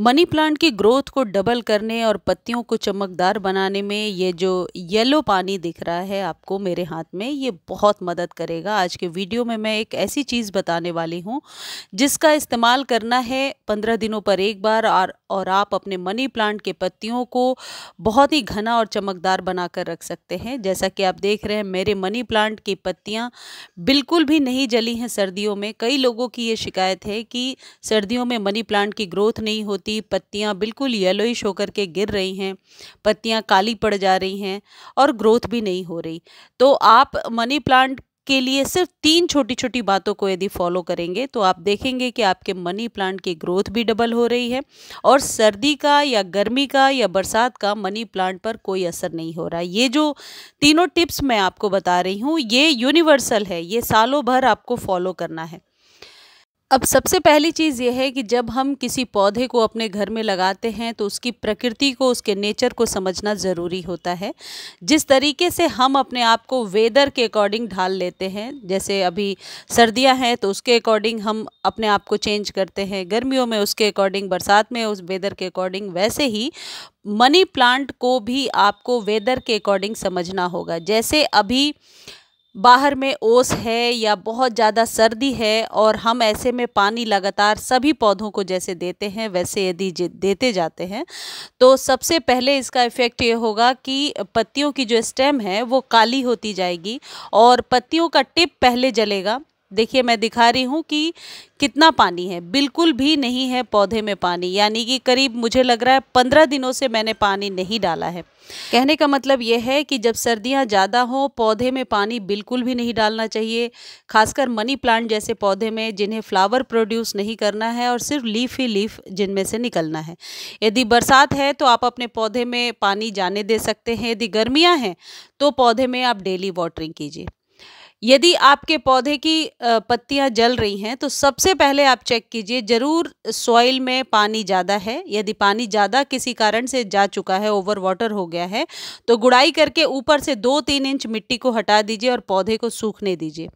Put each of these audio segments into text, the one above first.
money plant की growth को double करने और पत्तियों को चमकदार बनाने में ये जो येलो पानी दिख रहा है आपको मेरे हाथ में ये बहुत मदद करेगा आज के वीडियो में मैं एक ऐसी चीज़ बताने वाली हूँ जिसका इस्तेमाल करना है पंद्रह दिनों पर एक बार और और आप अपने मनी प्लांट के पत्तियों को बहुत ही घना और चमकदार बनाकर रख सकते हैं जैसा कि आप देख रहे हैं मेरे मनी प्लांट की पत्तियाँ बिल्कुल भी नहीं जली हैं सर्दियों में कई लोगों की ये शिकायत है कि सर्दियों में मनी प्लांट की ग्रोथ नहीं होती होती पत्तियाँ बिल्कुल येलोइश होकर के गिर रही हैं पत्तियाँ काली पड़ जा रही हैं और ग्रोथ भी नहीं हो रही तो आप मनी प्लांट के लिए सिर्फ तीन छोटी छोटी बातों को यदि फॉलो करेंगे तो आप देखेंगे कि आपके मनी प्लांट की ग्रोथ भी डबल हो रही है और सर्दी का या गर्मी का या बरसात का मनी प्लांट पर कोई असर नहीं हो रहा ये जो तीनों टिप्स मैं आपको बता रही हूँ ये यूनिवर्सल है ये सालों भर आपको फॉलो करना है अब सबसे पहली चीज़ यह है कि जब हम किसी पौधे को अपने घर में लगाते हैं तो उसकी प्रकृति को उसके नेचर को समझना ज़रूरी होता है जिस तरीके से हम अपने आप को वेदर के अकॉर्डिंग ढाल लेते हैं जैसे अभी सर्दियां हैं तो उसके अकॉर्डिंग हम अपने आप को चेंज करते हैं गर्मियों में उसके अकॉर्डिंग बरसात में उस वेदर के अकॉर्डिंग वैसे ही मनी प्लांट को भी आपको वेदर के अकॉर्डिंग समझना होगा जैसे अभी बाहर में ओस है या बहुत ज़्यादा सर्दी है और हम ऐसे में पानी लगातार सभी पौधों को जैसे देते हैं वैसे यदि देते जाते हैं तो सबसे पहले इसका इफ़ेक्ट ये होगा कि पत्तियों की जो स्टेम है वो काली होती जाएगी और पत्तियों का टिप पहले जलेगा देखिए मैं दिखा रही हूँ कि कितना पानी है बिल्कुल भी नहीं है पौधे में पानी यानी कि करीब मुझे लग रहा है पंद्रह दिनों से मैंने पानी नहीं डाला है कहने का मतलब यह है कि जब सर्दियां ज़्यादा हों पौधे में पानी बिल्कुल भी नहीं डालना चाहिए खासकर मनी प्लांट जैसे पौधे में जिन्हें फ्लावर प्रोड्यूस नहीं करना है और सिर्फ लीफ ही लीफ जिनमें से निकलना है यदि बरसात है तो आप अपने पौधे में पानी जाने दे सकते हैं यदि गर्मियाँ हैं तो पौधे में आप डेली वाटरिंग कीजिए यदि आपके पौधे की पत्तियां जल रही हैं तो सबसे पहले आप चेक कीजिए ज़रूर सॉइल में पानी ज़्यादा है यदि पानी ज़्यादा किसी कारण से जा चुका है ओवर वाटर हो गया है तो गुड़ाई करके ऊपर से दो तीन इंच मिट्टी को हटा दीजिए और पौधे को सूखने दीजिए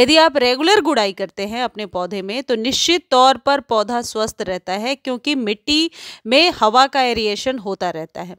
यदि आप रेगुलर गुड़ाई करते हैं अपने पौधे में तो निश्चित तौर पर पौधा स्वस्थ रहता है क्योंकि मिट्टी में हवा का एरिएशन होता रहता है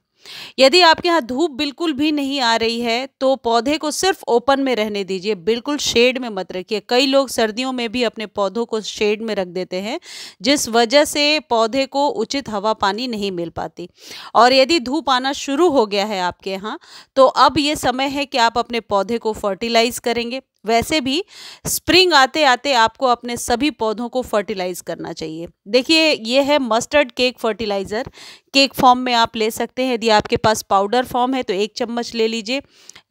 यदि आपके यहाँ धूप बिल्कुल भी नहीं आ रही है तो पौधे को सिर्फ ओपन में रहने दीजिए बिल्कुल शेड में मत रखिए कई लोग सर्दियों में भी अपने पौधों को शेड में रख देते हैं जिस वजह से पौधे को उचित हवा पानी नहीं मिल पाती और यदि धूप आना शुरू हो गया है आपके यहाँ तो अब ये समय है कि आप अपने पौधे को फर्टिलाइज़ करेंगे वैसे भी स्प्रिंग आते आते आपको अपने सभी पौधों को फर्टिलाइज़ करना चाहिए देखिए ये है mustard cake fertiliser cake form में आप ले सकते हैं यदि आपके पास पाउडर फॉर्म है तो एक चम्मच ले लीजिए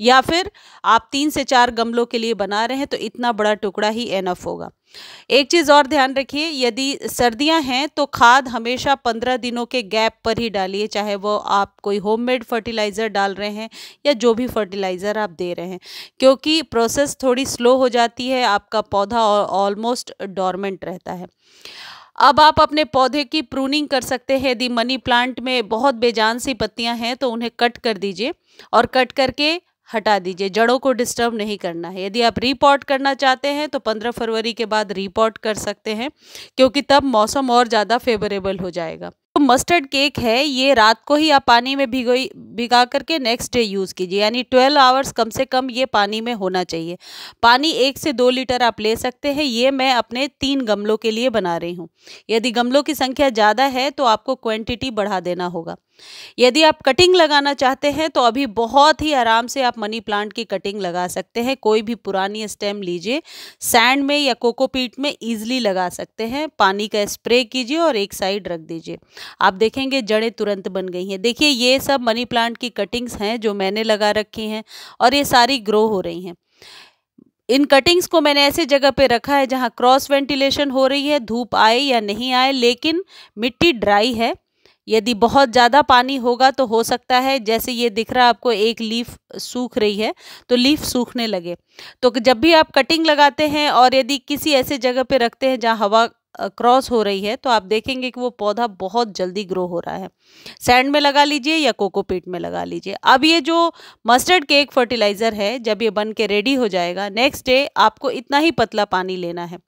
या फिर आप तीन से चार गमलों के लिए बना रहे हैं तो इतना बड़ा टुकड़ा ही एनफ होगा एक चीज़ और ध्यान रखिए यदि सर्दियां हैं तो खाद हमेशा पंद्रह दिनों के गैप पर ही डालिए चाहे वो आप कोई होममेड फर्टिलाइज़र डाल रहे हैं या जो भी फर्टिलाइज़र आप दे रहे हैं क्योंकि प्रोसेस थोड़ी थोड़ी स्लो हो जाती है आपका पौधा ऑलमोस्ट डॉर्मेंट रहता है अब आप अपने पौधे की प्रूनिंग कर सकते हैं यदि मनी प्लांट में बहुत बेजान सी पत्तियां हैं तो उन्हें कट कर दीजिए और कट करके हटा दीजिए जड़ों को डिस्टर्ब नहीं करना है यदि आप रिपोर्ट करना चाहते हैं तो 15 फरवरी के बाद रिपोर्ट कर सकते हैं क्योंकि तब मौसम और ज़्यादा फेवरेबल हो जाएगा तो मस्टर्ड केक है ये रात को ही आप पानी में भिगोई भिगा करके नेक्स्ट डे यूज़ कीजिए यानी ट्वेल्व आवर्स कम से कम ये पानी में होना चाहिए पानी एक से दो लीटर आप ले सकते हैं ये मैं अपने तीन गमलों के लिए बना रही हूँ यदि गमलों की संख्या ज़्यादा है तो आपको क्वान्टिटी बढ़ा देना होगा यदि आप कटिंग लगाना चाहते हैं तो अभी बहुत ही आराम से आप मनी प्लांट की कटिंग लगा सकते हैं कोई भी पुरानी स्टेम लीजिए सैंड में या कोकोपीट में ईजिली लगा सकते हैं पानी का स्प्रे कीजिए और एक साइड रख दीजिए आप देखेंगे जड़ें तुरंत बन गई हैं देखिए ये सब मनी प्लांट प्लांट की कटिंग्स हैं जो मैंने लगा रखी हैं और ये सारी ग्रो हो रही हैं इन कटिंग्स को मैंने ऐसे जगह पे रखा है जहाँ क्रॉस वेंटिलेशन हो रही है धूप आए या नहीं आए लेकिन मिट्टी ड्राई है यदि बहुत ज़्यादा पानी होगा तो हो सकता है जैसे ये दिख रहा है आपको एक लीफ सूख रही है तो लीफ सूखने लगे तो जब भी आप कटिंग लगाते हैं और यदि किसी ऐसे जगह पे रखते हैं जहाँ हवा क्रॉस हो रही है तो आप देखेंगे कि वो पौधा बहुत जल्दी ग्रो हो रहा है सैंड में लगा लीजिए या कोकोपीट में लगा लीजिए अब ये जो मस्टर्ड केक फर्टिलाइज़र है जब ये बन के रेडी हो जाएगा नेक्स्ट डे आपको इतना ही पतला पानी लेना है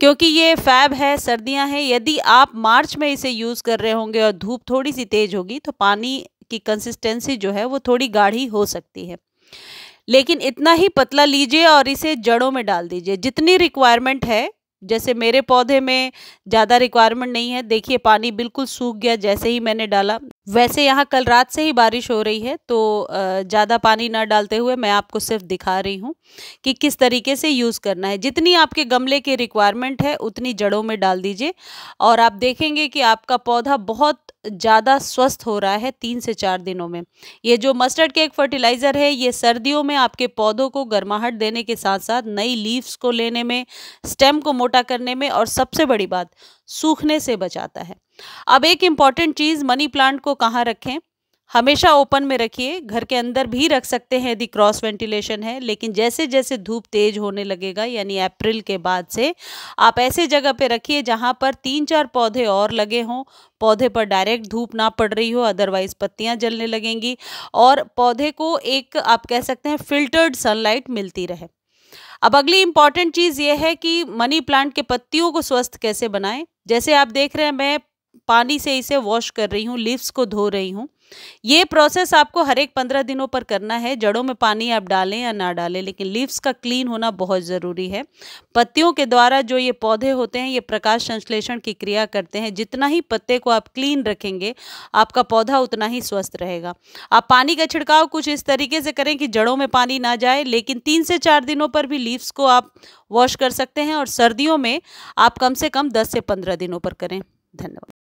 क्योंकि ये फैब है सर्दियां हैं यदि आप मार्च में इसे यूज़ कर रहे होंगे और धूप थोड़ी सी तेज़ होगी तो पानी की कंसिस्टेंसी जो है वो थोड़ी गाढ़ी हो सकती है लेकिन इतना ही पतला लीजिए और इसे जड़ों में डाल दीजिए जितनी रिक्वायरमेंट है जैसे मेरे पौधे में ज़्यादा रिक्वायरमेंट नहीं है देखिए पानी बिल्कुल सूख गया जैसे ही मैंने डाला वैसे यहाँ कल रात से ही बारिश हो रही है तो ज़्यादा पानी ना डालते हुए मैं आपको सिर्फ दिखा रही हूँ कि किस तरीके से यूज़ करना है जितनी आपके गमले की रिक्वायरमेंट है उतनी जड़ों में डाल दीजिए और आप देखेंगे कि आपका पौधा बहुत ज़्यादा स्वस्थ हो रहा है तीन से चार दिनों में ये जो मस्टर्ड केक फर्टिलाइज़र है ये सर्दियों में आपके पौधों को गर्माहट देने के साथ साथ नई लीव्स को लेने में स्टेम को मोटा करने में और सबसे बड़ी बात सूखने से बचाता है अब एक इम्पॉर्टेंट चीज़ मनी प्लांट को कहाँ रखें हमेशा ओपन में रखिए घर के अंदर भी रख सकते हैं यदि क्रॉस वेंटिलेशन है लेकिन जैसे जैसे धूप तेज होने लगेगा यानी अप्रैल के बाद से आप ऐसे जगह पे रखिए जहाँ पर तीन चार पौधे और लगे हों पौधे पर डायरेक्ट धूप ना पड़ रही हो अदरवाइज़ पत्तियाँ जलने लगेंगी और पौधे को एक आप कह सकते हैं फिल्टर्ड सनलाइट मिलती रहे अब अगली इंपॉर्टेंट चीज़ ये है कि मनी प्लांट के पत्तियों को स्वस्थ कैसे बनाएं जैसे आप देख रहे हैं मैं पानी से इसे वॉश कर रही हूँ लीव्स को धो रही हूँ ये प्रोसेस आपको हर एक पंद्रह दिनों पर करना है जड़ों में पानी आप डालें या ना डालें लेकिन लीव्स का क्लीन होना बहुत ज़रूरी है पत्तियों के द्वारा जो ये पौधे होते हैं ये प्रकाश संश्लेषण की क्रिया करते हैं जितना ही पत्ते को आप क्लीन रखेंगे आपका पौधा उतना ही स्वस्थ रहेगा आप पानी का छिड़काव कुछ इस तरीके से करें कि जड़ों में पानी ना जाए लेकिन तीन से चार दिनों पर भी लीव्स को आप वॉश कर सकते हैं और सर्दियों में आप कम से कम दस से पंद्रह दिनों पर करें धन्यवाद